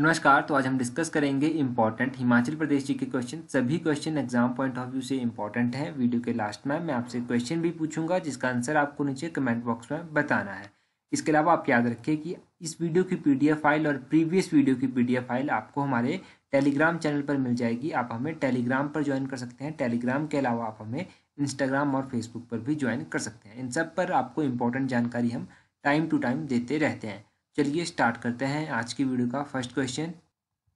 नमस्कार तो आज हम डिस्कस करेंगे इंपॉर्टेंट हिमाचल प्रदेश जी के क्वेश्चन सभी question exam point of view से इंपॉर्टेंट हैं वीडियो के लास्ट में मैं आपसे क्वेश्चन भी पूछूंगा जिसका आंसर आपको नीचे कमेंट बॉक्स में बताना है इसके अलावा आप याद रखिए कि इस वीडियो की पी फाइल और प्रीवियस वीडियो की पी फाइल आपको हमारे टेलीग्राम चैनल पर मिल जाएगी आप हमें टेलीग्राम पर ज्वाइन कर सकते हैं टेलीग्राम के अलावा आप हमें इंस्टाग्राम और फेसबुक पर भी ज्वाइन कर सकते हैं इन सब पर आपको इम्पोर्टेंट जानकारी हम टाइम टू टाइम देते रहते हैं चलिए स्टार्ट करते हैं आज की वीडियो का first question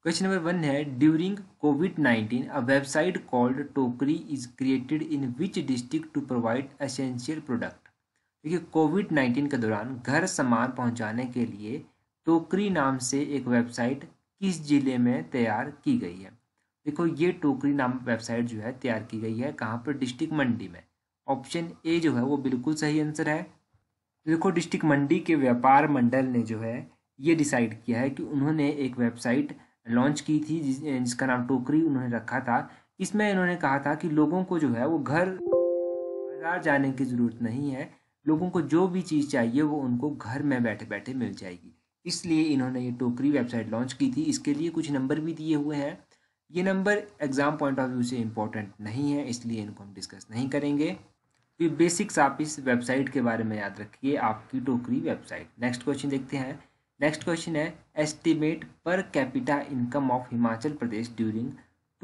question number one है during Covid nineteen a website called Tokri is created in which district to provide essential product देखिए कोविड नाइन्टीन के दौरान घर सामान पहुंचाने के लिए टोकरी नाम से एक वेबसाइट किस जिले में तैयार की गई है देखो ये टोकरी नाम वेबसाइट जो है तैयार की गई है कहाँ पर डिस्ट्रिक्ट मंडी में ऑप्शन ए जो है वो बिल्कुल सही आंसर है तो देखो डिस्ट्रिक्ट मंडी के व्यापार मंडल ने जो है ये डिसाइड किया है कि उन्होंने एक वेबसाइट लॉन्च की थी जिस, जिसका नाम टोकरी उन्होंने रखा था इसमें इन्होंने कहा था कि लोगों को जो है वो घर बाजार जाने की ज़रूरत नहीं है लोगों को जो भी चीज़ चाहिए वो उनको घर में बैठे बैठे मिल जाएगी इसलिए इन्होंने ये टोकरी वेबसाइट लॉन्च की थी इसके लिए कुछ नंबर भी दिए हुए हैं ये number exam point of view से इम्पोर्टेंट नहीं है इसलिए इनको हम डिस्कस नहीं करेंगे ये बेसिक्स आप इस वेबसाइट के बारे में याद रखिए आपकी टोकरी वेबसाइट नेक्स्ट क्वेश्चन देखते हैं नेक्स्ट क्वेश्चन है estimate per capita income of Himachal Pradesh during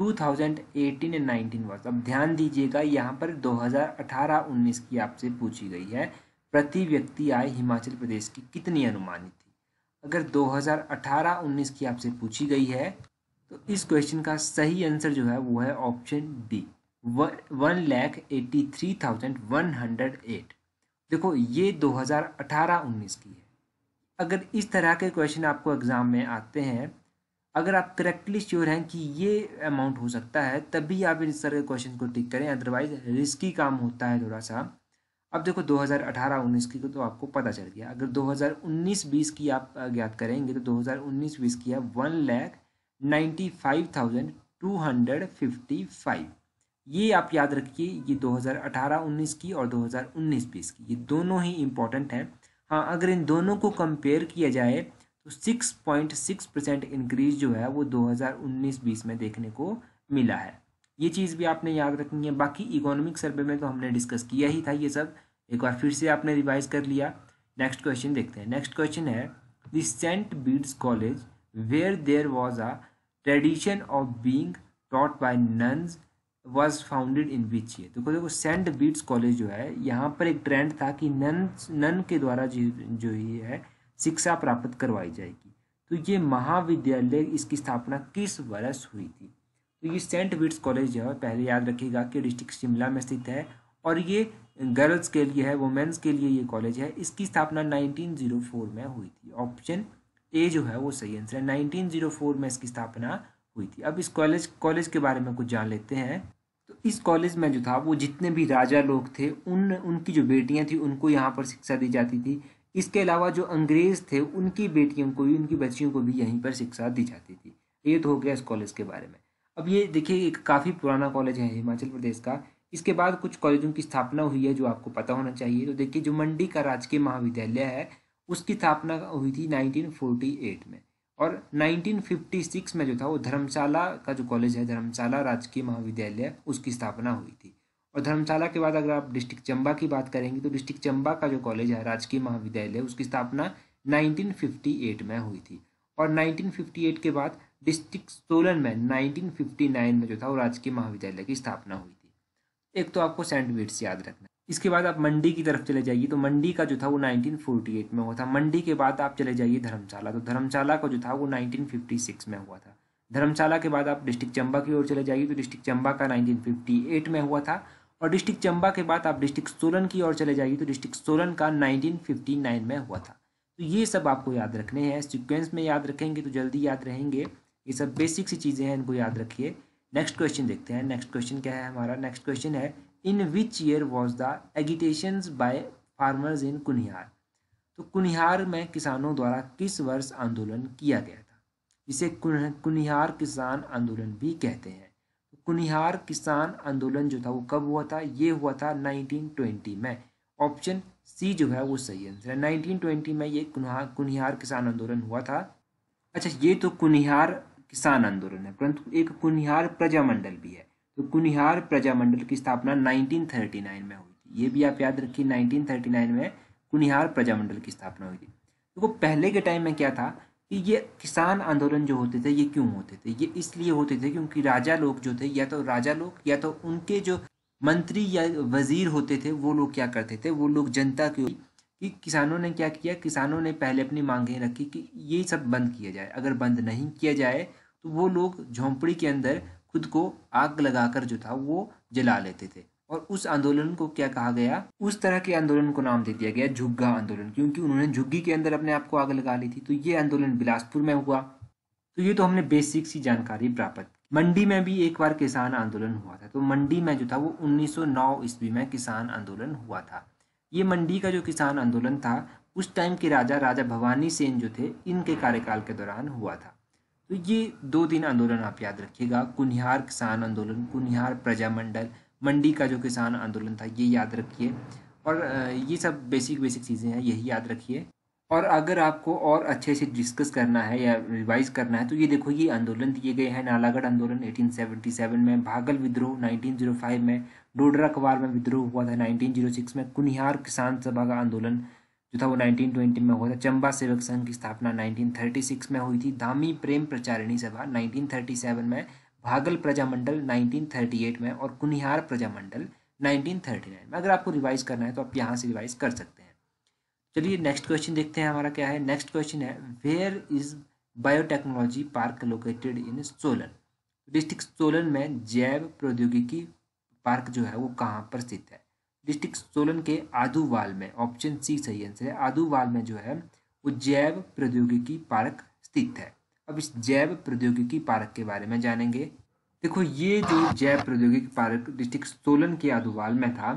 2018 and nineteen वर्ष अब ध्यान दीजिएगा यहाँ पर 2018-19 की आपसे पूछी गई है प्रति व्यक्ति आय हिमाचल प्रदेश की कितनी अनुमानित थी अगर 2018-19 की आपसे पूछी गई है तो इस क्वेश्चन का सही आंसर जो है वो है option D one lakh eighty three thousand one hundred eight देखो ये दो हज़ार अठारह उन्नीस की है अगर इस तरह के क्वेश्चन आपको एग्ज़ाम में आते हैं अगर आप करेक्टली श्योर हैं कि ये अमाउंट हो सकता है तभी आप इस तरह के क्वेश्चन को टिक करें अदरवाइज रिस्की काम होता है थोड़ा सा अब देखो 2018-19 की तो आपको पता चल गया अगर 2019-20 की आप ज्ञात करेंगे तो 2019-20 की है one lakh ninety five thousand two hundred fifty five ये आप याद रखिए ये 2018-19 की और 2019-20 की ये दोनों ही इम्पॉर्टेंट हैं हाँ अगर इन दोनों को कंपेयर किया जाए तो 6.6 परसेंट इंक्रीज जो है वो 2019-20 में देखने को मिला है ये चीज़ भी आपने याद रखनी है बाकी इकोनॉमिक सर्वे में तो हमने डिस्कस किया ही था ये सब एक बार फिर से आपने रिवाइज कर लिया नेक्स्ट क्वेश्चन देखते हैं नेक्स्ट क्वेश्चन है the Saint Bede's college where there was a tradition of being taught by nuns was founded in which ये देखो देखो सेंट बीट्स कॉलेज जो है यहाँ पर एक ट्रेंड था कि नन नन के द्वारा जो जो ये है शिक्षा प्राप्त करवाई जाएगी तो ये महाविद्यालय इसकी स्थापना किस वर्ष हुई थी तो ये सेंट बीट्स कॉलेज जो है पहले याद रखिएगा कि डिस्ट्रिक्ट शिमला में स्थित है और ये गर्ल्स के लिए है वुमेन्स के लिए ये कॉलेज है इसकी स्थापना 1904 में हुई थी ऑप्शन ए जो है वो सही आंसर है 1904 में इसकी स्थापना हुई थी अब इस कॉलेज कॉलेज के बारे में कुछ जान लेते हैं तो इस कॉलेज में जो था वो जितने भी राजा लोग थे उन उनकी जो बेटियां थी उनको यहाँ पर शिक्षा दी जाती थी इसके अलावा जो अंग्रेज थे उनकी बेटियों को भी उनकी बच्चियों को भी यहीं पर शिक्षा दी जाती थी ये तो हो गया इस कॉलेज के बारे में अब ये देखिए एक काफ़ी पुराना कॉलेज है हिमाचल प्रदेश का इसके बाद कुछ कॉलेजों की स्थापना हुई है जो आपको पता होना चाहिए तो देखिए जो मंडी का राजकीय महाविद्यालय है उसकी स्थापना हुई थी नाइनटीन में और 1956 में जो था वो धर्मशाला का जो कॉलेज है धर्मशाला राजकीय महाविद्यालय उसकी स्थापना हुई थी और धर्मशाला के बाद अगर आप डिस्ट्रिक्ट चंबा की बात करेंगे तो डिस्ट्रिक्ट चंबा का जो कॉलेज है राजकीय महाविद्यालय उसकी स्थापना 1958 में हुई थी और 1958 के बाद डिस्ट्रिक्ट सोलन में 1959 में जो था वो राजकीय महाविद्यालय की स्थापना हुई थी एक तो आपको सेंट वीट्स याद रखना इसके बाद आप मंडी की तरफ चले जाइए तो मंडी का जो था वो 1948 में हुआ था मंडी के बाद आप चले जाइए धर्मशाला तो धर्मशाला का जो था वो 1956 में हुआ था धर्मशाला के बाद आप डिस्ट्रिक्ट चंबा की ओर चले जाइए तो डिस्ट्रिक्ट चंबा का 1958 में हुआ था और डिस्ट्रिक्ट चंबा के बाद आप डिस्ट्रिक्ट सोलन की ओर चले जाइए तो डिस्ट्रिक्ट सोलन का नाइनटीन में हुआ था तो ये सब आपको याद रखने हैं सिक्वेंस में याद रखेंगे तो जल्दी याद रहेंगे ये सब बेसिक सी चीज़ें हैं इनको याद रखिए नेक्स्ट क्वेश्चन देखते हैं नेक्स्ट क्वेश्चन क्या है हमारा नेक्स्ट क्वेश्चन है in which year was the agitation by farmers in Kunihar तो कुनिहार में किसानों द्वारा किस वर्ष आंदोलन किया गया था जिसे कुनिहार किसान आंदोलन भी कहते हैं कुनिहार तो किसान आंदोलन जो था वो कब हुआ था ये हुआ था 1920 में ऑप्शन सी जो है वो सही आंसर है 1920 में ये कुनिहार किसान आंदोलन हुआ था अच्छा ये तो कुनिहार किसान आंदोलन है परंतु एक कुनिहार प्रजामंडल भी है तो कुनिहार प्रजामंडल की स्थापना 1939 में हुई थी ये भी आप याद रखिए 1939 में कुनिहार प्रजामंडल की स्थापना हुई थी देखो तो पहले के टाइम में क्या था कि ये किसान आंदोलन जो होते थे ये क्यों होते थे ये इसलिए होते थे क्योंकि राजा लोग जो थे या तो राजा लोग या तो उनके जो मंत्री या वजीर होते थे वो लोग क्या करते थे वो लोग जनता के कि किसानों ने क्या किया किसानों ने पहले अपनी मांगें रखी कि ये सब बंद किया जाए अगर बंद नहीं किया जाए तो वो लोग झोंपड़ी के अंदर खुद को आग लगाकर जो था वो जला लेते थे और उस आंदोलन को क्या कहा गया उस तरह के आंदोलन को नाम दे दिया गया झुग्गा आंदोलन क्योंकि उन्होंने झुग्गी के अंदर अपने आप को आग लगा ली थी तो ये आंदोलन बिलासपुर में हुआ तो ये तो हमने बेसिक सी जानकारी प्राप्त मंडी में भी एक बार किसान आंदोलन हुआ था तो मंडी में जो था वो 1909 ईस्वी में किसान आंदोलन हुआ था ये मंडी का जो किसान आंदोलन था उस टाइम के राजा राजा भवानी सेन जो थे इनके कार्यकाल के दौरान हुआ था तो ये दो तीन आंदोलन आप याद रखिएगा कुनिहार किसान आंदोलन कुनिहार प्रजा मंडल मंडी का जो किसान आंदोलन था ये याद रखिए और ये सब बेसिक बेसिक चीज़ें हैं यही याद रखिए और अगर आपको और अच्छे से डिस्कस करना है या रिवाइज करना है तो ये देखो ये आंदोलन दिए गए हैं नालागढ़ आंदोलन 1877 में भागल विद्रोह 1905 में डोडरा कवार में विद्रोह हुआ था 1906 में कुनिहार किसान सभा का आंदोलन जो था वो 1920 में हुआ था चंबा सेवक संघ की स्थापना 1936 में हुई थी धामी प्रेम प्रचारिणी सभा 1937 में भागल प्रजामंडल 1938 में और कुनिहार प्रजामंडल 1939 में अगर आपको रिवाइज करना है तो आप यहाँ से रिवाइज कर सकते हैं चलिए नेक्स्ट क्वेश्चन देखते हैं हमारा क्या है नेक्स्ट क्वेश्चन है where is biotechnology park located in Solan district Solan में जैव प्रौद्योगिकी पार्क जो है वो कहाँ पर स्थित है डिस्ट्रिक्ट सोलन के आधुवाल में ऑप्शन सी सही आंसर है आधुवाल में जो है वो जैव प्रौद्योगिकी पार्क स्थित है अब इस जैव प्रौद्योगिकी पार्क के बारे में जानेंगे देखो ये जो जैव प्रौद्योगिकी पार्क डिस्ट्रिक्ट सोलन के आधुवाल में था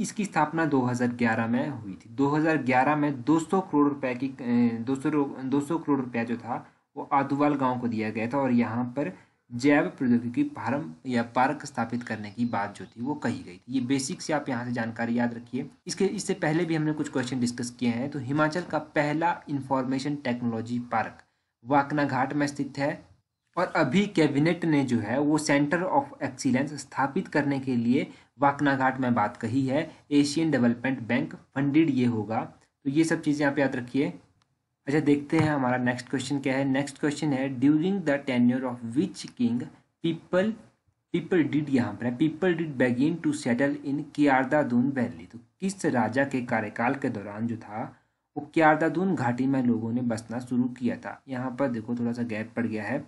इसकी स्थापना 2011 में हुई थी 2011 में 200 करोड़ रुपए की 200 200 करोड़ रुपया जो था वो आधुवाल गांव को दिया गया था और यहाँ पर जैव प्रौद्योगिकी फार्म या पार्क स्थापित करने की बात जो थी वो कही गई थी ये बेसिक से आप यहाँ से जानकारी याद रखिए इसके इससे पहले भी हमने कुछ क्वेश्चन डिस्कस किए हैं तो हिमाचल का पहला information technology park Waknaghat में स्थित है और अभी कैबिनेट ने जो है वो सेंटर ऑफ एक्सीलेंस स्थापित करने के लिए वाकना घाट में बात कही है एशियन डेवलपमेंट बैंक फंडेड ये होगा तो ये सब चीज़ें आप याद रखिए अच्छा देखते हैं हमारा नेक्स्ट क्वेश्चन क्या है नेक्स्ट क्वेश्चन है during the tenure of which king people people did यहाँ पर है people did begin to settle in Kiardadun valley तो किस राजा के कार्यकाल के दौरान जो था वो क्यारदादून घाटी में लोगों ने बसना शुरू किया था यहाँ पर देखो थोड़ा सा गैप पड़ गया है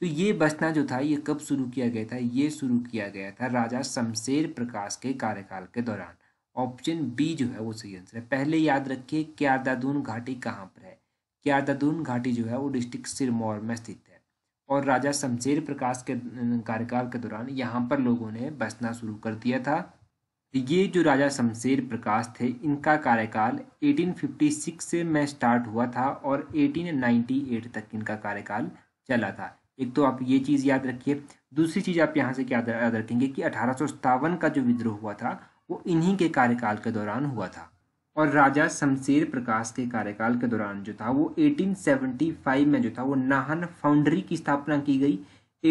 तो ये बसना जो था ये कब शुरू किया गया था ये शुरू किया गया था राजा शमशेर प्रकाश के कार्यकाल के दौरान ऑप्शन बी जो है वो सही आंसर है पहले याद रखिए क्यारदादून घाटी कहाँ पर है क्यारतदून घाटी जो है वो डिस्ट्रिक्ट सिरमौर में स्थित है और राजा शमशेर प्रकाश के कार्यकाल के दौरान यहाँ पर लोगों ने बसना शुरू कर दिया था ये जो राजा शमशेर प्रकाश थे इनका कार्यकाल 1856 से में स्टार्ट हुआ था और 1898 तक इनका कार्यकाल चला था एक तो आप ये चीज़ याद रखिए दूसरी चीज़ आप यहाँ से क्या याद रखेंगे कि अठारह का जो विद्रोह हुआ था वो इन्हीं के कार्यकाल के दौरान हुआ था और राजा शमशेर प्रकाश के कार्यकाल के दौरान जो था वो 1875 में जो था वो नाहन फाउंड्री की स्थापना की गई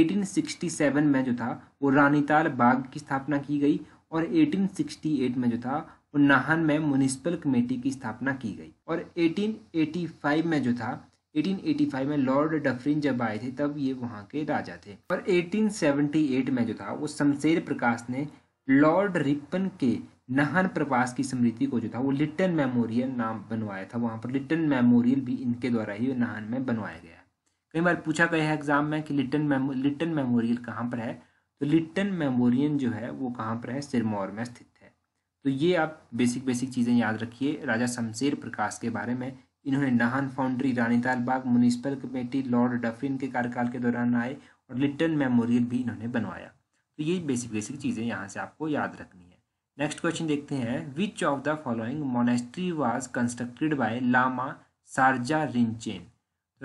1867 में जो था वो रानीताल बाग की स्थापना की गई और 1868 में जो था वो नाहन में म्यूनिसिपल कमेटी की स्थापना की गई और 1885 में जो था 1885 में लॉर्ड डफरिन जब आए थे तब ये वहाँ के राजा थे और 1878 में जो था वो शमशेर प्रकाश ने लॉर्ड रिपन के नहन प्रवास की स्मृति को जो था वो लिटन मेमोरियल नाम बनवाया था वहाँ पर लिटन मेमोरियल भी इनके द्वारा ही नहन में बनवाया गया कई बार पूछा गया है एग्जाम में कि लिटन मेमो लिटन मेमोरियल कहाँ पर है तो लिटन मेमोरियल जो है वो कहाँ पर है सिरमौर में स्थित है तो ये आप बेसिक बेसिक चीज़ें याद रखिए राजा शमशेर प्रकाश के बारे में इन्होंने Nahan foundry Ranital Bagh municipal committee Lord Dufferin के कार्यकाल के दौरान आए और लिटन मेमोरियल भी इन्होंने बनवाया तो ये बेसिक बेसिक चीज़ें यहाँ से आपको याद रखनी है नेक्स्ट क्वेश्चन देखते हैं which of the following monastery was constructed by Lama Sarja Rinchen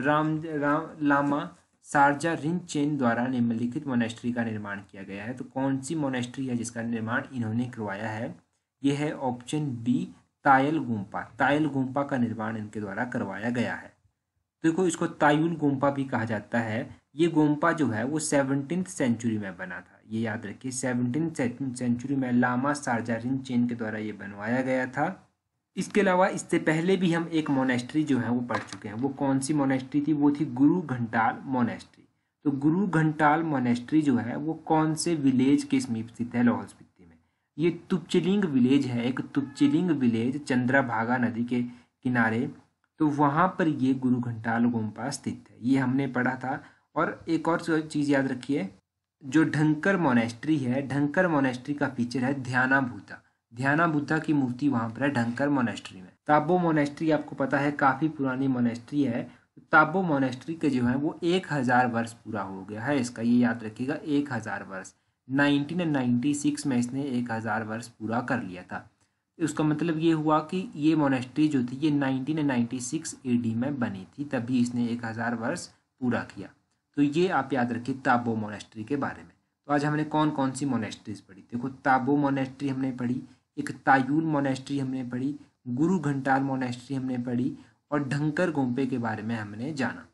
राम राम लामा सार्जा रिंचेन द्वारा निम्नलिखित मोनेस्ट्री का निर्माण किया गया है तो कौन सी मोनेस्ट्री है जिसका निर्माण इन्होंने करवाया है यह है ऑप्शन बी तायल गुम्पा तायल गुम्पा का निर्माण इनके द्वारा करवाया गया है देखो तो इसको तायुल गुम्पा भी कहा जाता है ये गुम्पा जो है वो सेवनटीन सेंचुरी में बना था ये याद रखिए सेवनटीन सेंचुरी में लामा सार्जारिन चेन के द्वारा ये बनवाया गया था इसके अलावा इससे पहले भी हम एक मोनेस्ट्री जो है वो पढ़ चुके हैं वो कौन सी मोनेस्ट्री थी वो थी गुरु घंटाल मोनेस्ट्री तो गुरु घंटाल मोनेस्ट्री जो है वो कौन से विलेज के समीप स्थित है लाहौल स्पीति में ये तुपचिलिंग विलेज है एक तुपचिलिंग विलेज चंद्राभागा नदी के किनारे तो वहाँ पर ये गुरु घंटाल गोम्पा स्थित है ये हमने पढ़ा था और एक और चीज़ याद रखिए जो ढंकर मोनेस्ट्री है ढंकर मोनेस्ट्री का फीचर है ध्याना भूता ध्याना बुद्धा की मूर्ति वहाँ पर है ढंकर मोनेस्ट्री में ताबो मोनेस्ट्री आपको पता है काफ़ी पुरानी मोनेस्ट्री है ताबो मोनेस्ट्री के जो है वो एक हज़ार वर्ष पूरा हो गया है इसका ये याद रखिएगा एक हज़ार वर्ष नाइनटीन नाइन्टी सिक्स में इसने एक हज़ार वर्ष पूरा कर लिया था उसका मतलब ये हुआ कि ये मोनेस्ट्री जो थी ये nineteen ninety six A D में बनी थी तभी इसने एक हज़ार वर्ष पूरा किया तो ये आप याद रखिए ताबो मोनेस्ट्री के बारे में तो आज हमने कौन कौन सी मोनेस्ट्रीज पढ़ी देखो ताबो मोनेस्ट्री हमने पढ़ी एक तायून मोनेस्ट्री हमने पढ़ी गुरु घंटाल मोनेस्ट्री हमने पढ़ी और ढंकर गोम्पे के बारे में हमने जाना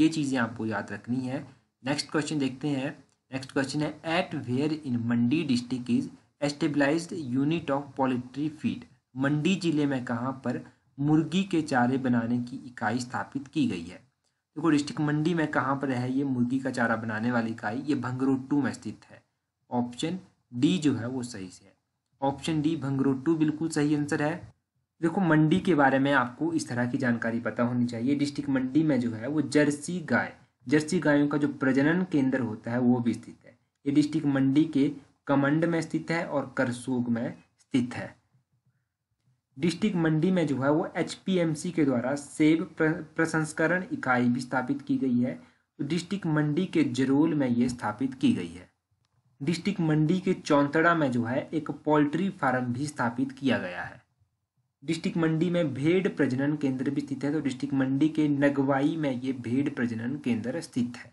ये चीज़ें आपको याद रखनी है नेक्स्ट क्वेश्चन देखते हैं नेक्स्ट क्वेश्चन है at where in Mandi district is establish unit of poultry feed Mandi जिले में कहाँ पर मुर्गी के चारे बनाने की इकाई स्थापित की गई है देखो डिस्ट्रिक्ट मंडी में कहाँ पर है ये मुर्गी का चारा बनाने वाली इकाई ये भंगरोड टू में स्थित है ऑप्शन डी जो है वो सही से है ऑप्शन डी भंगरो टू बिल्कुल सही आंसर है देखो मंडी के बारे में आपको इस तरह की जानकारी पता होनी चाहिए डिस्ट्रिक्ट मंडी में जो है वो जर्सी गाय जर्सी गायों का जो प्रजनन केंद्र होता है वो भी स्थित है ये डिस्ट्रिक्ट मंडी के कमंड में स्थित है और करसोग में स्थित है डिस्ट्रिक्ट मंडी में जो है वो एच के द्वारा सेब प्रसंस्करण इकाई भी स्थापित की गई है तो डिस्ट्रिक्ट मंडी के जरोल में ये स्थापित की गई है डिस्ट्रिक्ट मंडी के चौंतड़ा में जो है एक पोल्ट्री फार्म भी स्थापित किया गया है डिस्ट्रिक्ट मंडी में भेड़ प्रजनन केंद्र भी स्थित है तो डिस्ट्रिक्ट मंडी के नगवाई में ये भेड़ प्रजनन केंद्र स्थित है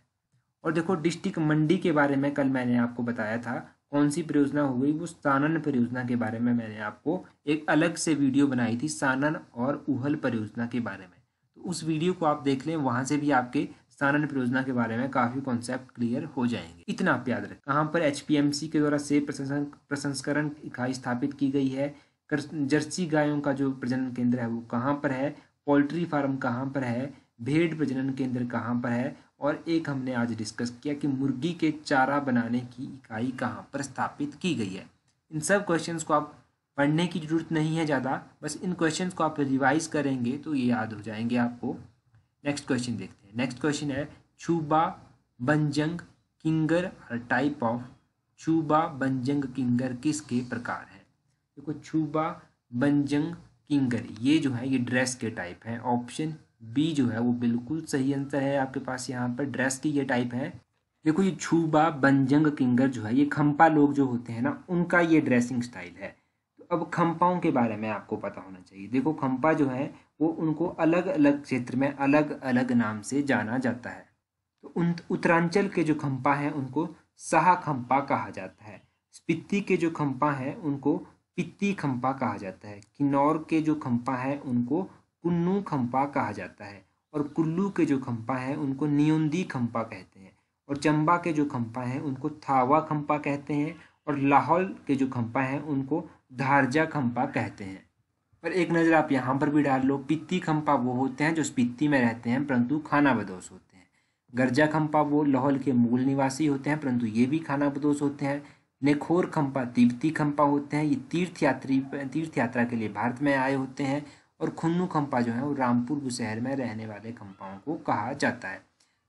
और देखो डिस्ट्रिक्ट मंडी के बारे में कल मैंने आपको बताया था कौन सी परियोजना हो गई वो सानन परियोजना के बारे में मैंने आपको एक अलग से वीडियो बनाई थी सानन और उहल परियोजना के बारे में तो उस वीडियो को आप देख लें वहाँ से भी आपके सानन परियोजना के बारे में काफ़ी कॉन्सेप्ट क्लियर हो जाएंगे इतना आप याद रखें कहाँ पर एच के द्वारा सेब प्रसंस्करण इकाई स्थापित की गई है जर्सी गायों का जो प्रजनन केंद्र है वो कहाँ पर है पोल्ट्री फार्म कहाँ पर है भेड़ प्रजनन केंद्र कहाँ पर है और एक हमने आज डिस्कस किया कि मुर्गी के चारा बनाने की इकाई कहाँ पर स्थापित की गई है इन सब क्वेश्चन को आप पढ़ने की जरूरत नहीं है ज़्यादा बस इन क्वेश्चन को आप रिवाइज करेंगे तो ये याद हो जाएंगे आपको नेक्स्ट क्वेश्चन देखते हैं नेक्स्ट क्वेश्चन है छूबा बंजंग किंगर और टाइप ऑफ छूबा बंजंग किंगर किसके प्रकार है देखो छूबा बंजंग किंगर ये जो है ये ड्रेस के टाइप है ऑप्शन बी जो है वो बिल्कुल सही आंसर है आपके पास यहाँ पर ड्रेस की ये टाइप है देखो ये छूबा बंजंग किंगर जो है ये खम्पा लोग जो होते हैं ना उनका ये ड्रेसिंग स्टाइल है तो अब खम्पाओं के बारे में आपको पता होना चाहिए देखो खम्पा जो है वो उनको अलग अलग क्षेत्र में अलग अलग नाम से जाना जाता है तो उन उत्तरांचल के जो खम्पा हैं उनको सहा खम्पा कहा जाता है स्पिति के जो खम्पा हैं उनको पित्ती खम्पा कहा जाता है किन्नौर के जो खम्पा हैं उनको कुन्नू खम्पा कहा जाता है और कुल्लू के जो खम्पा हैं उनको नियोंदी खम्पा कहते हैं और चंबा के जो खम्पा हैं उनको थावा खम्पा कहते हैं और लाहौल के जो खम्पा हैं उनको धारजा खम्पा कहते हैं पर एक नज़र आप यहाँ पर भी डाल लो पित्ती खम्पा वो होते हैं जो स्पित्ती में रहते हैं परंतु खाना बदोश होते हैं गर्जा खम्पा वो लाहौल के मूल निवासी होते हैं परंतु ये भी खाना बदोश होते हैं नेखोर खम्पा तिब्बती खम्पा होते हैं ये तीर्थयात्री तीर्थ यात्रा के लिए भारत में आए होते हैं और खुन्नू खम्पा जो है वो रामपुर शहर में रहने वाले खम्पाओं को कहा जाता है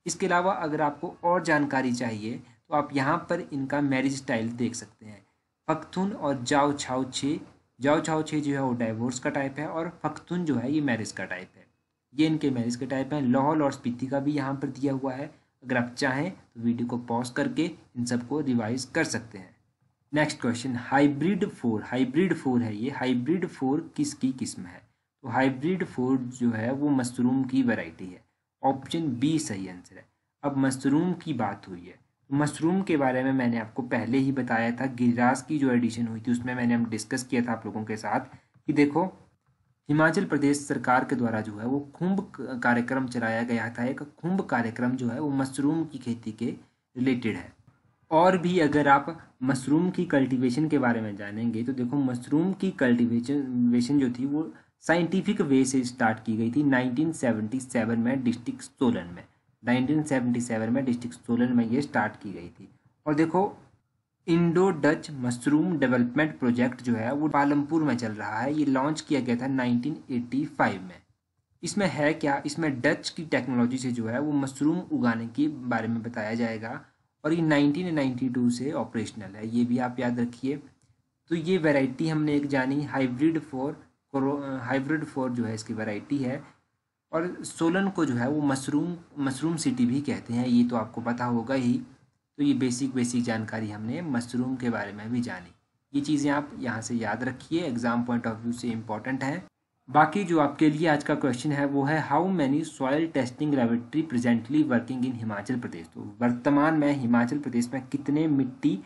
इसके अलावा अगर आपको और जानकारी चाहिए तो आप यहाँ पर इनका मैरिज स्टाइल देख सकते हैं फख्तून और जाओ छाओ छे जाओ छाओ छे जो है वो डाइवोर्स का टाइप है और फख्तून जो है ये मैरिज का टाइप है ये इनके मैरिज के टाइप हैं लाहौल और स्पीति का भी यहाँ पर दिया हुआ है अगर आप चाहें तो वीडियो को पॉज करके इन सबको रिवाइज कर सकते हैं next question hybrid four hybrid four है ये हाइब्रिड फोर किसकी किस्म है तो हाइब्रिड फूड जो है वो मशरूम की वैरायटी है ऑप्शन बी सही आंसर है अब मशरूम की बात हुई है मशरूम के बारे में मैंने आपको पहले ही बताया था गिरिराज की जो एडिशन हुई थी उसमें मैंने हम डिस्कस किया था आप लोगों के साथ कि देखो हिमाचल प्रदेश सरकार के द्वारा जो है वो कुंभ कार्यक्रम चलाया गया था एक कुंभ कार्यक्रम जो है वो मशरूम की खेती के रिलेटेड है और भी अगर आप मशरूम की कल्टीवेशन के बारे में जानेंगे तो देखो मशरूम की कल्टीवेशन जो थी वो साइंटिफिक वे से स्टार्ट की गई थी 1977 में डिस्ट्रिक्ट सोलन में 1977 में डिस्ट्रिक्ट सोलन में ये स्टार्ट की गई थी और देखो Indo Dutch mushroom development project जो है वो पालमपुर में चल रहा है ये लॉन्च किया गया था 1985 में इसमें है क्या इसमें डच की टेक्नोलॉजी से जो है वो मशरूम उगाने के बारे में बताया जाएगा और ये 1992 से ऑपरेशनल है ये भी आप याद रखिए तो ये वैरायटी हमने एक जानी hybrid four hybrid four uh, जो है इसकी वैरायटी है और सोलन को जो है वो मशरूम मशरूम सिटी भी कहते हैं ये तो आपको पता होगा ही तो ये बेसिक बेसिक जानकारी हमने मशरूम के बारे में भी जानी ये चीज़ें आप यहाँ से याद रखिए एग्ज़ाम पॉइंट ऑफ व्यू से इम्पॉर्टेंट है बाकी जो आपके लिए आज का क्वेश्चन है वो है how many soil testing laboratory presently working in Himachal Pradesh तो वर्तमान में हिमाचल प्रदेश में कितने मिट्टी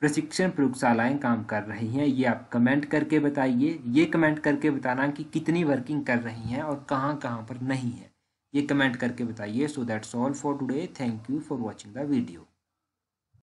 प्रशिक्षण प्रयोगशालाएं काम कर रही हैं ये आप कमेंट करके बताइए ये कमेंट करके बताना कि कितनी वर्किंग कर रही हैं और कहाँ कहाँ पर नहीं है ये कमेंट करके बताइए so that's all for today thank you for watching the video